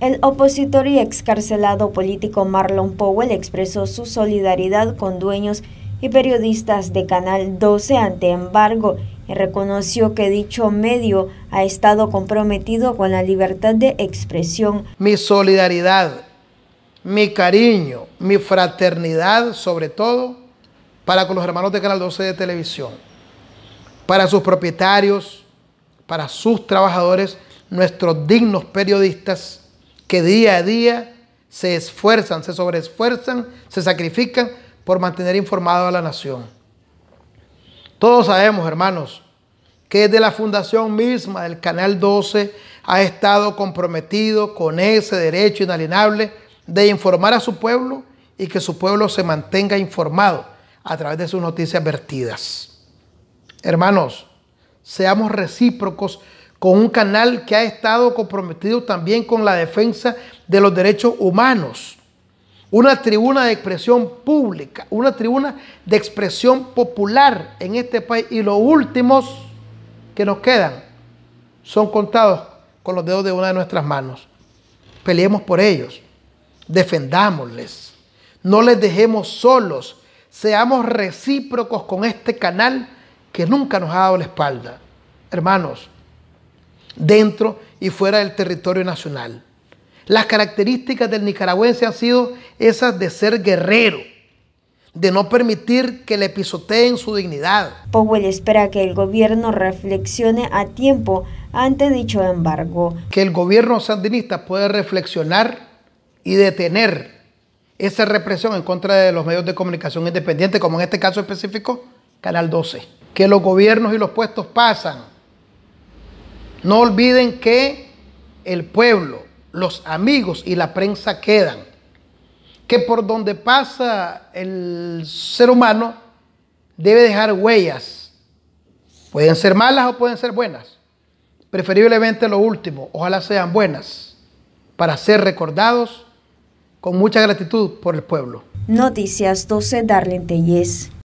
El opositor y excarcelado político Marlon Powell expresó su solidaridad con dueños y periodistas de Canal 12 ante embargo y reconoció que dicho medio ha estado comprometido con la libertad de expresión. Mi solidaridad, mi cariño, mi fraternidad sobre todo para con los hermanos de Canal 12 de televisión, para sus propietarios, para sus trabajadores, nuestros dignos periodistas que día a día se esfuerzan, se sobreesfuerzan, se sacrifican por mantener informado a la nación. Todos sabemos, hermanos, que desde la fundación misma del Canal 12 ha estado comprometido con ese derecho inalienable de informar a su pueblo y que su pueblo se mantenga informado a través de sus noticias vertidas. Hermanos, seamos recíprocos con un canal que ha estado comprometido también con la defensa de los derechos humanos, una tribuna de expresión pública, una tribuna de expresión popular en este país. Y los últimos que nos quedan son contados con los dedos de una de nuestras manos. Peleemos por ellos, defendámosles, no les dejemos solos, seamos recíprocos con este canal que nunca nos ha dado la espalda. Hermanos, dentro y fuera del territorio nacional. Las características del nicaragüense han sido esas de ser guerrero, de no permitir que le pisoteen su dignidad. Powell espera que el gobierno reflexione a tiempo ante dicho embargo. Que el gobierno sandinista pueda reflexionar y detener esa represión en contra de los medios de comunicación independientes, como en este caso específico, Canal 12. Que los gobiernos y los puestos pasan no olviden que el pueblo, los amigos y la prensa quedan. Que por donde pasa el ser humano debe dejar huellas. Pueden ser malas o pueden ser buenas. Preferiblemente lo último. Ojalá sean buenas para ser recordados con mucha gratitud por el pueblo. Noticias 12 Darlene Tellez.